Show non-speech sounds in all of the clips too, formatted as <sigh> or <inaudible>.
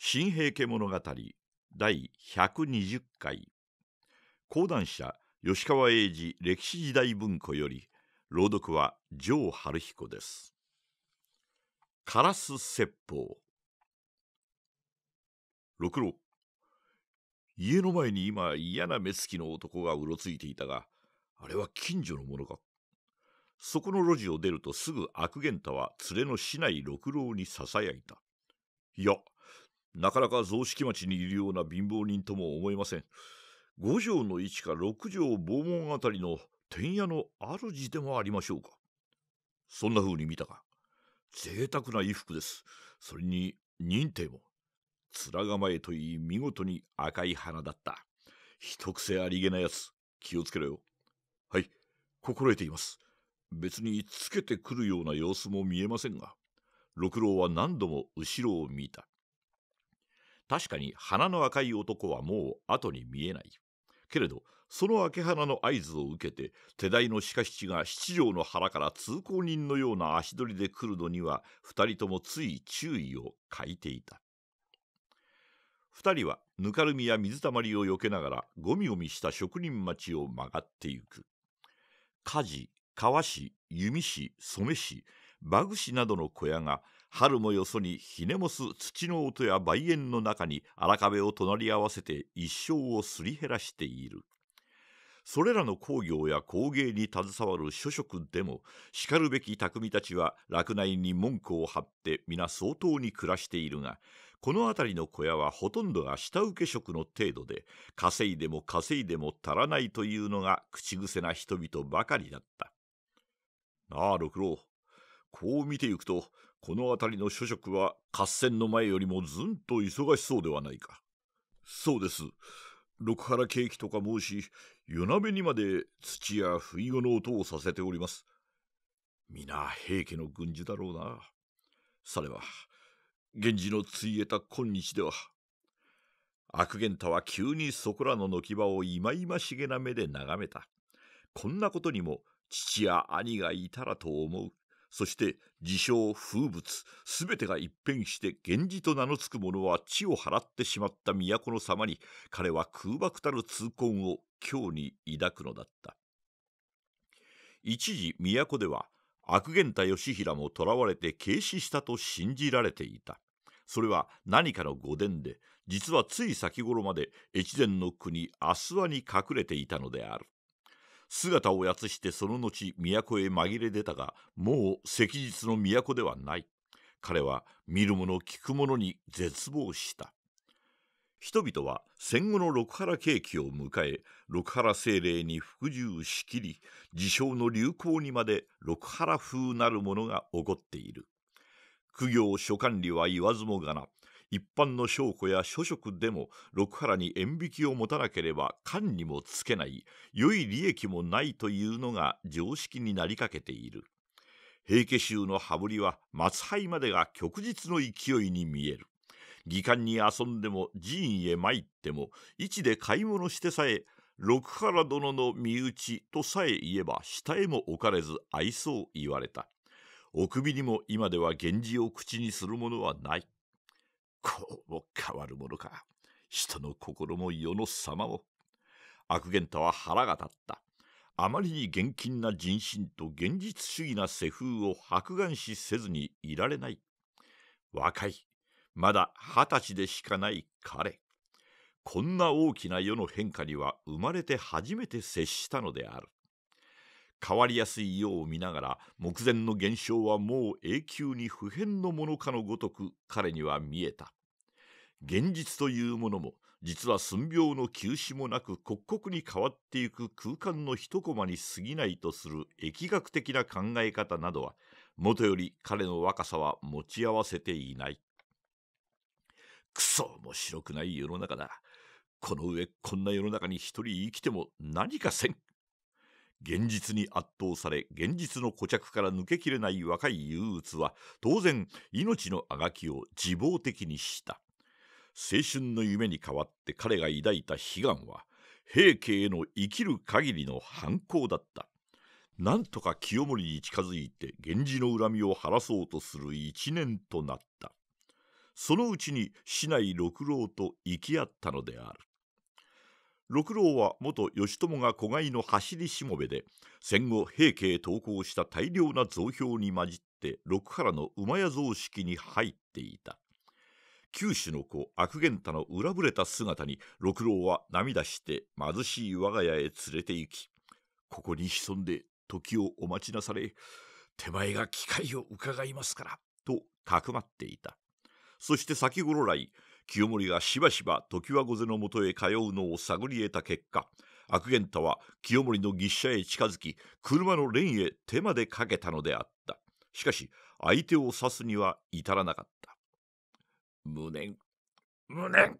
新平家物語第120回講談社吉川英治歴史時代文庫より朗読は城春彦ですカラス説法六郎家の前に今嫌な目つきの男がうろついていたがあれは近所のものかそこの路地を出るとすぐ悪源太は連れの市内六郎にささやいたいやなかなか雑式町にいるような貧乏人とも思えません五条の位置か六条坊門あたりの天屋の主でもありましょうかそんな風に見たか贅沢な衣服です。それに、認定も。面構えといい見事に赤い花だった。一癖ありげなやつ、気をつけろよ。はい、心得ています。別につけてくるような様子も見えませんが、六郎は何度も後ろを見た。確かに花の赤い男はもう後に見えない。けれど、その明け花の合図を受けて手代の鹿七が七条の腹から通行人のような足取りで来るのには二人ともつい注意を欠いていた二人はぬかるみや水たまりを避けながらゴミゴミした職人町を曲がってゆく火事川市弓市染市馬具市などの小屋が春もよそにひねもす土の音や梅園の中に荒壁を隣り合わせて一生をすり減らしているそれらの工業や工芸に携わる諸職でもしかるべき匠たちは落内に文句を張って皆相当に暮らしているがこの辺りの小屋はほとんどが下請け職の程度で稼いでも稼いでも足らないというのが口癖な人々ばかりだったなあ六郎こう見てゆくとこの辺りの諸職は合戦の前よりもずんと忙しそうではないかそうです六原ケーキとか申し、夜鍋にまで土や不意の音をさせております。皆平家の軍事だろうな。されば、源氏のついえた今日では、悪源太は急にそこらの軒場をいまいましげな目で眺めた。こんなことにも父や兄がいたらと思う。そして自称風物、すべてが一変して源氏と名の付く者は地を払ってしまった都の様に彼は空爆たる痛恨を今日に抱くのだった。一時都では悪源太義平も囚われて軽視したと信じられていた。それは何かの御殿で、実はつい先頃まで越前の国アスワに隠れていたのである。姿をやつしてその後都へ紛れ出たがもう赤日の都ではない彼は見る者聞く者に絶望した人々は戦後の六原景気を迎え六原政令に服従しきり自称の流行にまで六原風なるものが起こっている苦行諸管理は言わずもがな一般の証拠や書職でも六原に縁引きを持たなければ官にもつけない良い利益もないというのが常識になりかけている平家衆の羽振りは松灰までが旭日の勢いに見える議官に遊んでも寺院へ参っても市で買い物してさえ六原殿の身内とさえ言えば下へも置かれず愛想言われた。お首にも今では源氏を口にするものはない。こうも変わるものか。人の心も世の様も。悪源太は腹が立った。あまりに厳禁な人心と現実主義な世風を白眼視せずにいられない。若い、まだ二十歳でしかない彼。こんな大きな世の変化には生まれて初めて接したのである。変わりやすいよう見ながら目前の現象はもう永久に不変のものかのごとく彼には見えた現実というものも実は寸病の休止もなく刻々に変わっていく空間の一コマに過ぎないとする疫学的な考え方などはもとより彼の若さは持ち合わせていないくそ面白くない世の中だこの上こんな世の中に一人生きても何かせん現実に圧倒され現実の固着から抜けきれない若い憂鬱は当然命のあがきを自暴的にした青春の夢に代わって彼が抱いた悲願は平家への生きる限りの反抗だったなんとか清盛に近づいて源氏の恨みを晴らそうとする一年となったそのうちに市内六郎と行き合ったのである六郎は元義朝が子飼いの走りしもべで戦後平家へ投降した大量な増票に混じって六原の馬屋造式に入っていた九種の子悪源太の裏ぶれた姿に六郎は涙して貧しい我が家へ連れて行きここに潜んで時をお待ちなされ手前が機会を伺いますからと匿くまっていたそして先頃来清盛がしばしば常盤御瀬のもとへ通うのを探り得た結果悪源太は清盛の牛車へ近づき車の蓮へ手までかけたのであったしかし相手を指すには至らなかった無念無念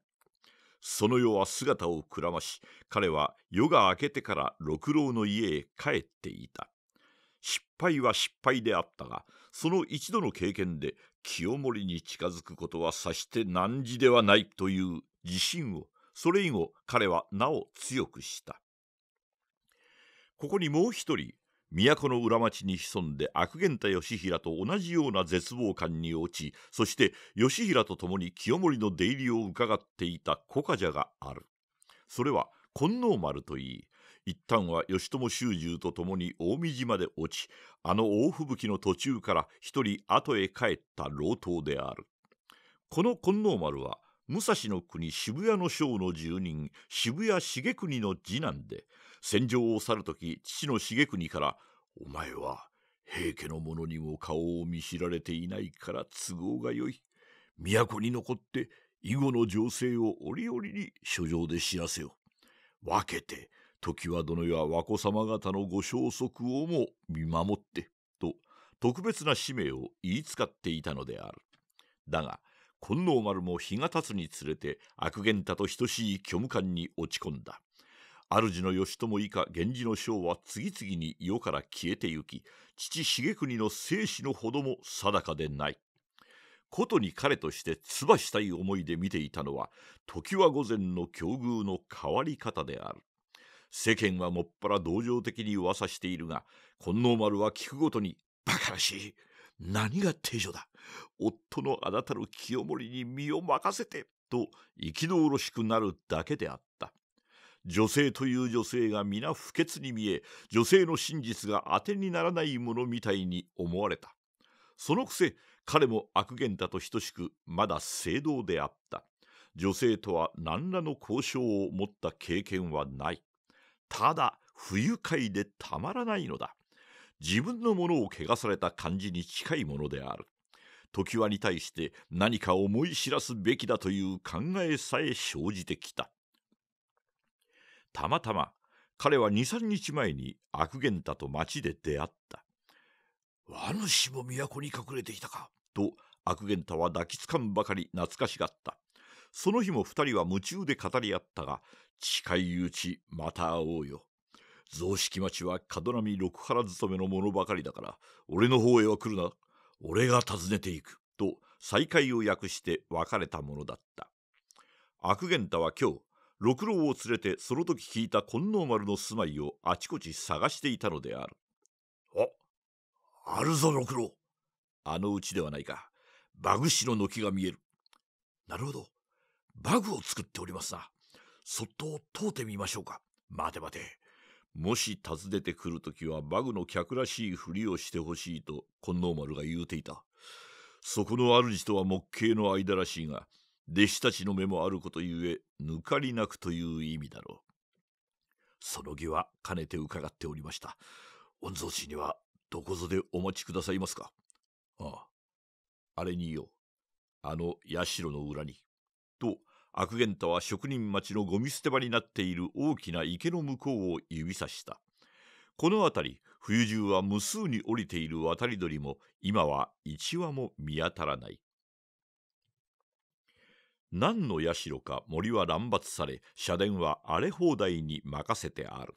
その世は姿をくらまし彼は夜が明けてから六郎の家へ帰っていた失敗は失敗であったがその一度の経験で清盛に近づくことはさして難事ではないという自信をそれ以後彼はなお強くしたここにもう一人都の裏町に潜んで悪源太義平と同じような絶望感に落ちそして義平と共に清盛の出入りを伺っていた小冠者があるそれは金王丸といい一旦は義朝修従と共に大見島で落ちあの大吹雪の途中から一人後へ帰った老頭であるこの金王丸は武蔵の国渋谷の将の住人渋谷重国の次男で戦場を去る時父の重国から「お前は平家の者にも顔を見知られていないから都合がよい都に残って以後の情勢を折々に書状で知らせよ分けて時は殿や和子様方のご消息をも見守って、と特別な使命を言い使っていたのである。だが、金納丸も日が経つにつれて悪源太と等しい虚無感に落ち込んだ。主の義朝以下源氏の将は次々に世から消えてゆき、父重国の生死のほども定かでない。ことに彼として唾したい思いで見ていたのは、常盤御前の境遇の変わり方である。世間はもっぱら同情的に噂しているが、金野丸は聞くごとに、馬鹿らしい。何が定女だ。夫のあなたの清盛に身を任せて、と憤ろしくなるだけであった。女性という女性が皆不潔に見え、女性の真実が当てにならないものみたいに思われた。そのくせ、彼も悪言だと等しく、まだ正道であった。女性とは何らの交渉を持った経験はない。ただ不愉快でたまらないのだ自分のものを汚された感じに近いものである常盤に対して何か思い知らすべきだという考えさえ生じてきたたまたま彼は23日前に悪源太と町で出会った「和主も都に隠れていたか」と悪源太は抱きつかんばかり懐かしがったその日も2人は夢中で語り合ったが近いうちまた会おうよ。雑色町は門波六原勤めの者ばかりだから、俺の方へは来るな。俺が訪ねていく。と再会を訳して別れたものだった。悪源太は今日、六郎を連れてその時聞いた金納丸の住まいをあちこち探していたのである。あ、あるぞ六郎。あのうちではないか。バグ師の軒が見える。なるほど。バグを作っておりますな。そっと通ってみましょうか。待て待て。もし訪ねてくるときはバグの客らしいふりをしてほしいと、金マ丸が言うていた。そこの主とは木形の間らしいが、弟子たちの目もあることゆえ、抜かりなくという意味だろう。その儀はかねて伺っておりました。御曹司にはどこぞでお待ちくださいますか。ああ、あれによ、あの社の裏に。と、悪元太は職人町のゴミ捨て場になっている大きな池の向こうを指さした。この辺り、冬中は無数に降りている渡り鳥も、今は一羽も見当たらない。何の社か森は乱伐され、社殿は荒れ放題に任せてある。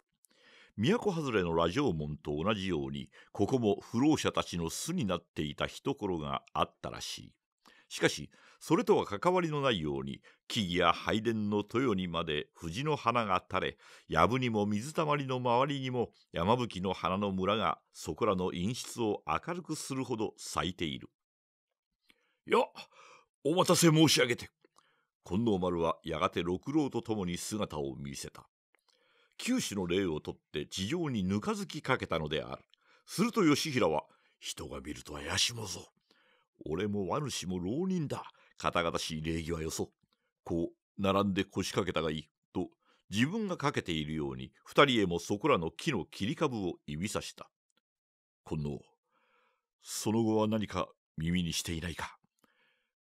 都外れの羅城門と同じように、ここも不老者たちの巣になっていた懐があったらしい。しかしそれとは関わりのないように木々や拝殿の豊にまで藤の花が垂れ藪にも水たまりの周りにも山吹の花の村がそこらの陰湿を明るくするほど咲いている。いやお待たせ申し上げて近藤丸はやがて六郎と共に姿を見せた九死の霊を取って地上にぬかずきかけたのであるすると義平は人が見ると怪しもぞ俺も悪しも浪人だ。堅々しい礼儀はよそ。こう、並んで腰掛けたがいい。と、自分がかけているように、二人へもそこらの木の切り株を指さした。今度、その後は何か耳にしていないか。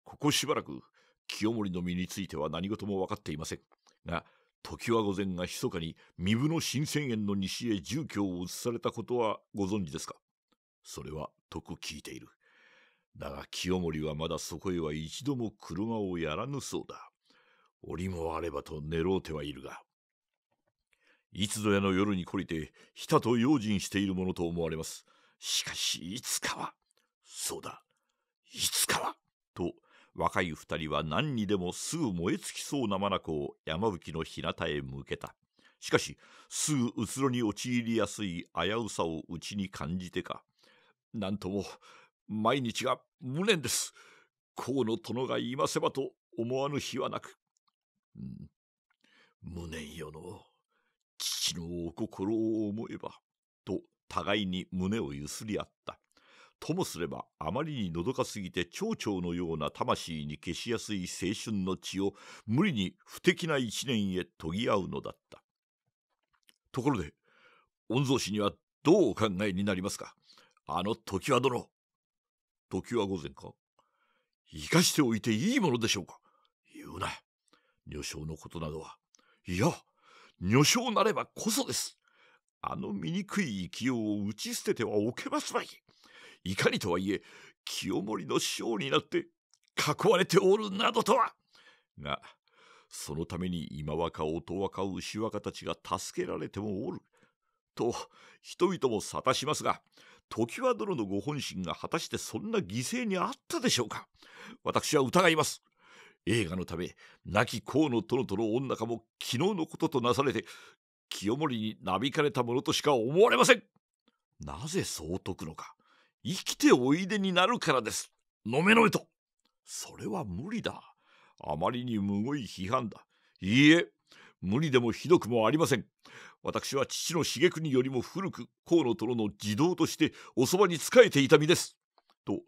ここしばらく、清盛の身については何事も分かっていません。が、時は御前が密かに身分の新鮮園の西へ住居を移されたことはご存知ですかそれは、とく聞いている。だが清盛はまだそこへは一度も車をやらぬそうだ。折もあればと寝ろうてはいるが。いつぞやの夜に懲りて、ひたと用心しているものと思われます。しかし、いつかは、そうだ、いつかは、と、若い二人は何にでもすぐ燃え尽きそうな眼を山吹の日向へ向けた。しかし、すぐうつろに陥りやすい危うさをうちに感じてか、なんとも、毎日が無念です。河野殿が言いませばと思わぬ日はなく。うん、無念よの、父のお心を思えば、と互いに胸をゆすり合った。ともすればあまりにのどかすぎて蝶々のような魂に消しやすい青春の血を無理に不敵な一年へ研ぎ合うのだったところで御曹司にはどうお考えになりますかあの時は殿時は午前か生かしておいていいものでしょうか言うな女性のことなどはいや女性なればこそですあの醜い生きようを打ち捨ててはおけますまいいかにとはいえ清盛の師匠になって囲われておるなどとはがそのために今若音若牛若たちが助けられてもおると人々も汰しますが時は殿のご本心が果たしてそんな犠牲にあったでしょうか私は疑います映画のため亡き河野殿との女かも昨日のこととなされて清盛になびかれたものとしか思われませんなぜそう説くのか生きておいでになるからですのめのめとそれは無理だあまりにむごい批判だいいえ無理でもひどくもありません私は父の茂国よりも古く河野殿の児童としておそばに仕えていた身です。と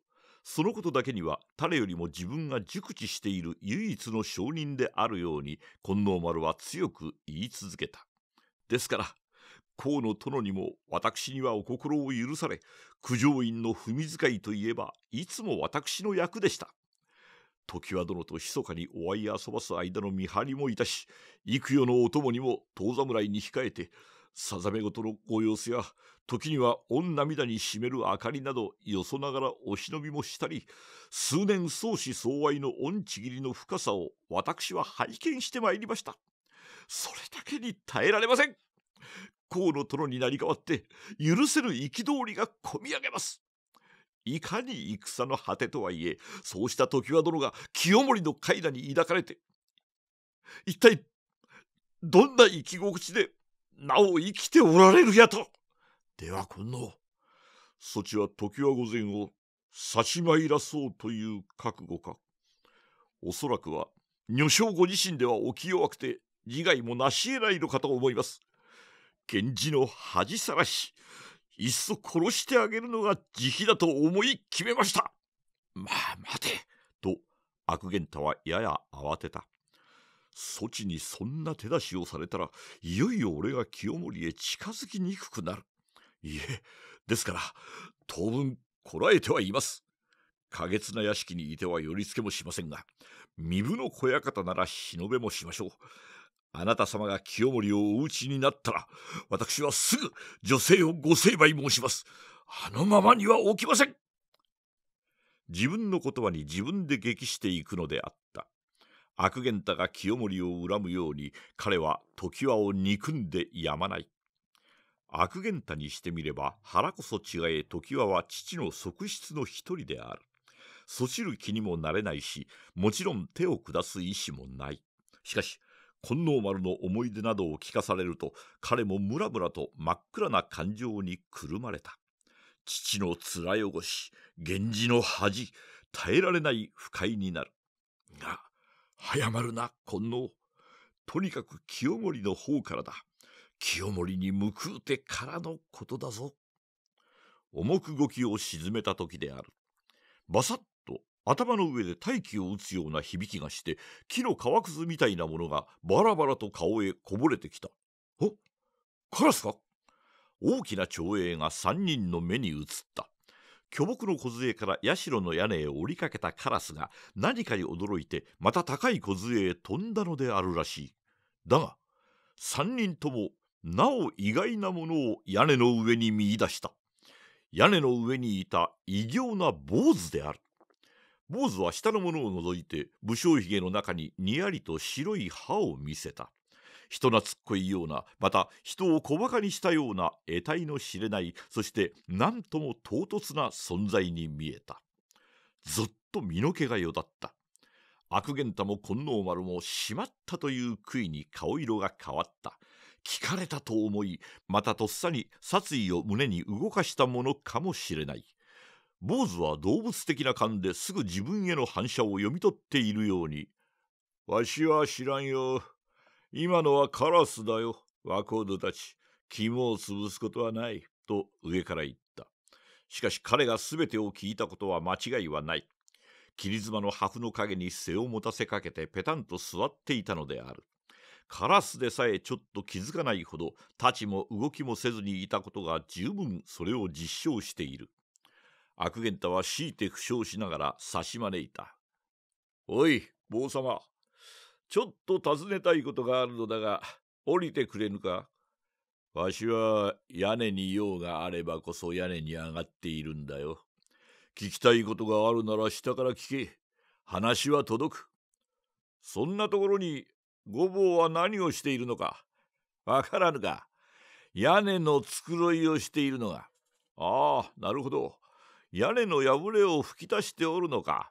そのことだけには誰よりも自分が熟知している唯一の証人であるように金納丸は強く言い続けた。ですから河野殿にも私にはお心を許され九条院の踏み遣いといえばいつも私の役でした。常盤殿と密かにお会い遊ばす間の見張りもいたし、幾世のお供にも遠侍に控えて、さざめごとのご様子や、時には御涙にしめる明かりなど、よそながらお忍びもしたり、数年相思相愛の御ちぎりの深さを私は拝見してまいりました。それだけに耐えられません河野殿になり代わって、許せる憤りがこみ上げます。いかに戦の果てとはいえそうした常盤殿が清盛の階段に抱かれて一体どんな生き心地でなお生きておられるやとでは今のそちは常盤御前を差し参らそうという覚悟かおそらくは女将ご自身ではおき弱くて自害も成し得ないのかと思います源氏の恥さらしいっそ殺してあげるのが慈悲だと思い決めました。まあ待て、と悪源太はやや慌てた。そちにそんな手出しをされたら、いよいよ俺が清盛へ近づきにくくなる。いえ、ですから、当分こらえてはいます。過月な屋敷にいては寄りつけもしませんが、身分の小館なら忍べもしましょう。あなた様が清盛をお討ちになったら、私はすぐ女性をご成敗申します。あのままには起きません。自分の言葉に自分で激していくのであった。悪源太が清盛を恨むように彼は常盤を憎んでやまない。悪源太にしてみれば腹こそ違え常盤は父の側室の一人である。そちる気にもなれないし、もちろん手を下す意思もない。しかし、金能丸の思い出などを聞かされると、彼もムラムラと真っ暗な感情にくるまれた。父の面汚し、源氏の恥、耐えられない不快になる。が、早まるな、金能。とにかく清盛の方からだ。清盛に報うてからのことだぞ。重く動きを沈めた時である。バサッ頭の上で大気を打つような響きがして木の皮くずみたいなものがバラバラと顔へこぼれてきたおカラスか大きな長英が3人の目に映った巨木の梢から社の屋根へ追りかけたカラスが何かに驚いてまた高い梢へ飛んだのであるらしいだが3人ともなお意外なものを屋根の上に見いだした屋根の上にいた異形な坊主である坊主は下のものを除いて武将髭の中ににやりと白い歯を見せた人懐っこいようなまた人を小馬鹿にしたような得体の知れないそして何とも唐突な存在に見えたずっと身の毛がよだった悪源太も金王丸もしまったという杭に顔色が変わった聞かれたと思いまたとっさに殺意を胸に動かしたものかもしれない坊主は動物的な勘ですぐ自分への反射を読み取っているように、わしは知らんよ。今のはカラスだよ、若ドたち。肝を潰すことはない、と上から言った。しかし彼が全てを聞いたことは間違いはない。切妻の破風の陰に背を持たせかけてペタンと座っていたのである。カラスでさえちょっと気づかないほど、太刀も動きもせずにいたことが十分それを実証している。悪源太は強いて負傷しながら差し招いた。おい、坊様、ちょっと尋ねたいことがあるのだが、降りてくれぬかわしは屋根に用があればこそ屋根に上がっているんだよ。聞きたいことがあるなら下から聞け。話は届く。そんなところにごぼうは何をしているのかわからぬか。屋根の繕いをしているのが。ああ、なるほど。屋根の破れを吹き出しておるのか。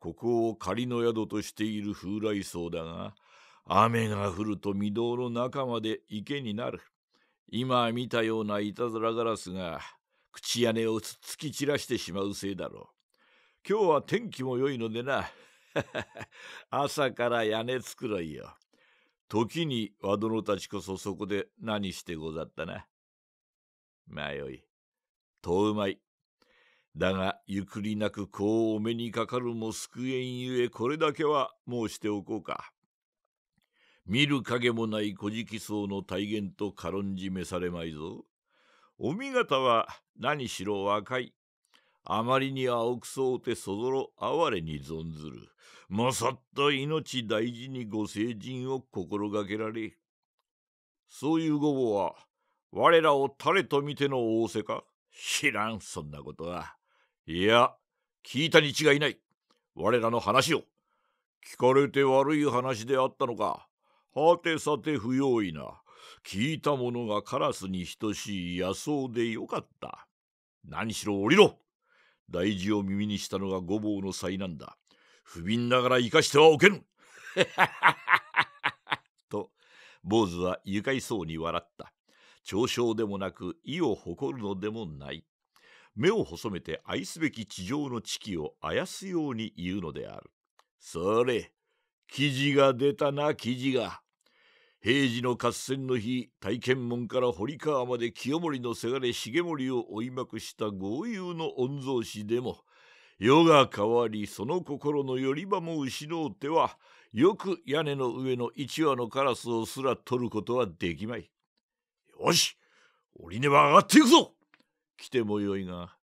ここを仮の宿としている風来草だが、雨が降ると御堂の中まで池になる。今見たようないたずらガラスが口屋根をつっつき散らしてしまうせいだろう。今日は天気も良いのでな。<laughs> 朝から屋根作ろいよ。時に和殿たちこそそこで何してござったな。迷い。遠うまい。だがゆくりなくこうお目にかかるも救えんゆえこれだけは申しておこうか。見る影もない古事記僧の体現と軽んじめされまいぞ。お見方は何しろ若い。あまりに青くそうてそぞろ哀れに存ずる。もそっと命大事にご成人を心がけられ。そういう午後は我らを誰と見ての仰せか知らんそんなことは。いや、聞いたに違いない。我らの話を。聞かれて悪い話であったのか。はてさて不用意な。聞いたものがカラスに等しい野草でよかった。何しろ降りろ大事を耳にしたのがごぼうの災難だ。不憫ながら生かしてはおけぬ <laughs> と、坊主は愉快そうに笑った。嘲笑でもなく、意を誇るのでもない。目を細めて愛すべき地上の地気をあやすように言うのである。それ、記事が出たな、記事が。平時の合戦の日、大検門から堀川まで清盛のせがれ重盛を追いまくした豪遊の御曹司でも、世が変わりその心のより場も失うてはよく屋根の上の一羽のカラスをすら取ることはできまい。よし折り根は上がっていくぞ来てもよいが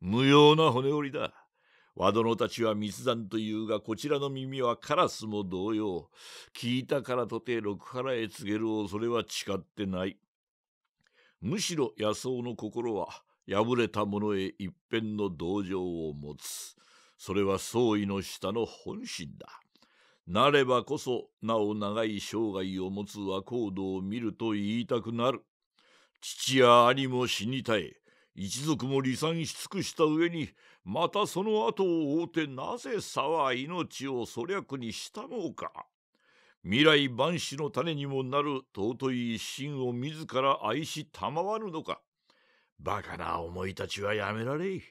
無用な骨折りだ和殿たちは密談というがこちらの耳はカラスも同様聞いたからとて六原へ告げる恐れは誓ってないむしろ野草の心は破れた者へ一辺の同情を持つそれは総意の下の本心だなればこそなお長い生涯を持つ和光度を見ると言いたくなる父や兄も死にたい一族も離散し尽くした上にまたその後を追うてなぜ沢命を粗略にしたのか未来万死の種にもなる尊い一心を自ら愛し賜るのかバカな思いたちはやめられ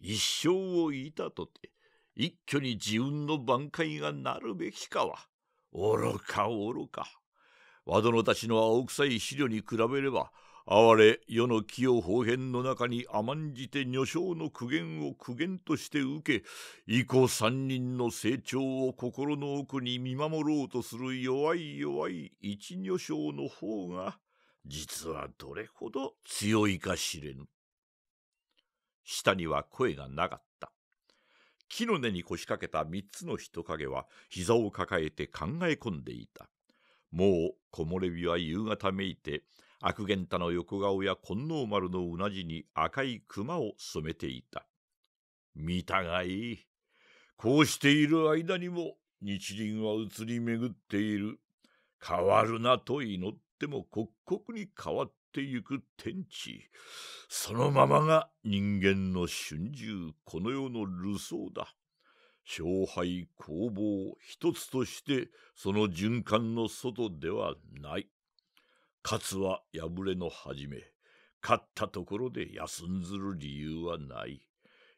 一生をいたとて一挙に自分の挽回がなるべきかは愚か愚か和殿たちの青臭い資料に比べれば哀れ世の清方変の中に甘んじて女性の苦言を苦言として受け以降三人の成長を心の奥に見守ろうとする弱い弱い一女性の方が実はどれほど強いか知れぬ。下には声がなかった。木の根に腰掛けた三つの人影は膝を抱えて考え込んでいた。もう木漏れ日は夕方めいて悪源太の横顔や金王丸のうなじに赤い熊を染めていた。見たがいい。こうしている間にも日輪は移り巡っている。変わるなと祈っても刻々に変わってゆく天地。そのままが人間の春秋、この世の流相だ。勝敗攻防一つとしてその循環の外ではない。勝は破れの始め勝ったところで休んずる理由はない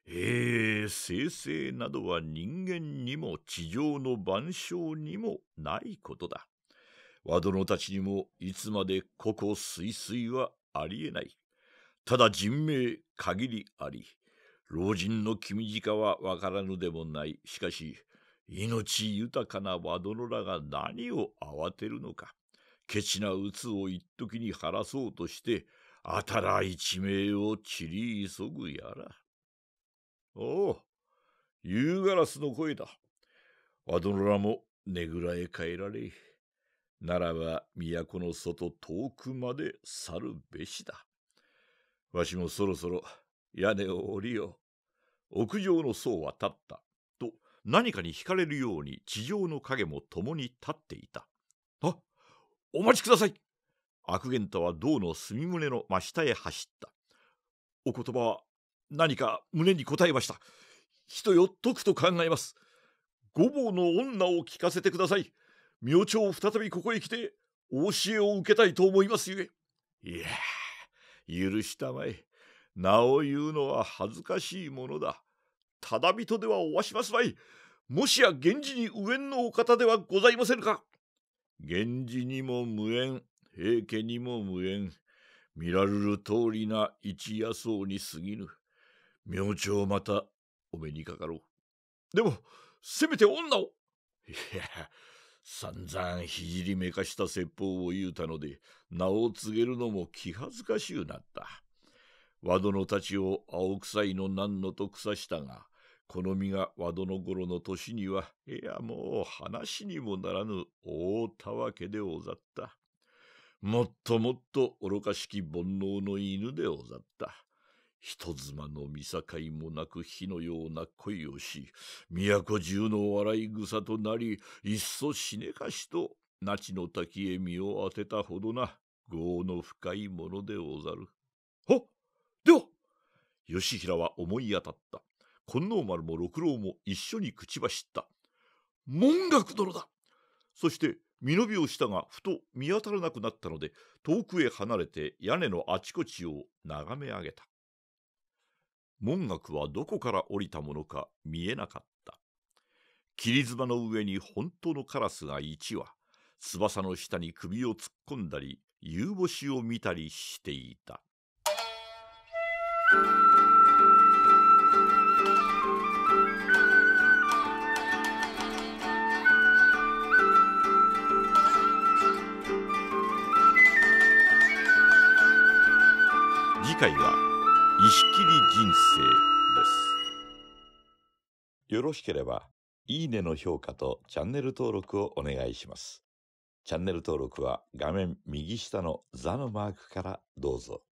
ええ生成などは人間にも地上の万象にもないことだ和殿たちにもいつまでここすいすいはありえないただ人命限りあり老人の君鹿はわからぬでもないしかし命豊かな和殿らが何を慌てるのかケチな鬱を一時に晴らそうとしてあたら一命を散り急ぐやらおお夕ガラスの声だアドロラもねぐらへ帰られならば都の外遠くまで去るべしだわしもそろそろ屋根を降りよう屋上の層は立ったと何かに惹かれるように地上の影も共に立っていたあお待ちください悪元太は銅の墨胸の真下へ走ったお言葉は何か胸に答えました人よとくと考えます御坊の女を聞かせてください明朝再びここへ来てお教えを受けたいと思いますゆえいや許したまえ名を言うのは恥ずかしいものだただ人ではおわしますまいもしや源氏に上のお方ではございませんか源氏にも無縁、平家にも無縁、見られる通りな一夜草に過ぎぬ。明朝またお目にかかろう。でも、せめて女をいや、散々ひじりめかした説法を言うたので、名を告げるのも気恥ずかしゅうなった。和殿たちを青臭いの何のと草したが、この身が和殿頃の年には、いやもう話にもならぬ大たわけでおざった。もっともっと愚かしき煩悩の犬でおざった。人妻の見境もなく火のような恋をし、都中の笑い草となり、いっそ死ねかしと、那智の滝へ身を当てたほどな、業の深いものでござる。はでは義平は思い当たった。金王丸も六郎も一緒に口走った。門学殿だそして身延びをしたがふと見当たらなくなったので遠くへ離れて屋根のあちこちを眺め上げた門学はどこから降りたものか見えなかった切り妻の上に本当のカラスが1羽翼の下に首を突っ込んだり夕星を見たりしていた回は「石切人生」ですよろしければいいねの評価とチャンネル登録をお願いしますチャンネル登録は画面右下の「座」のマークからどうぞ。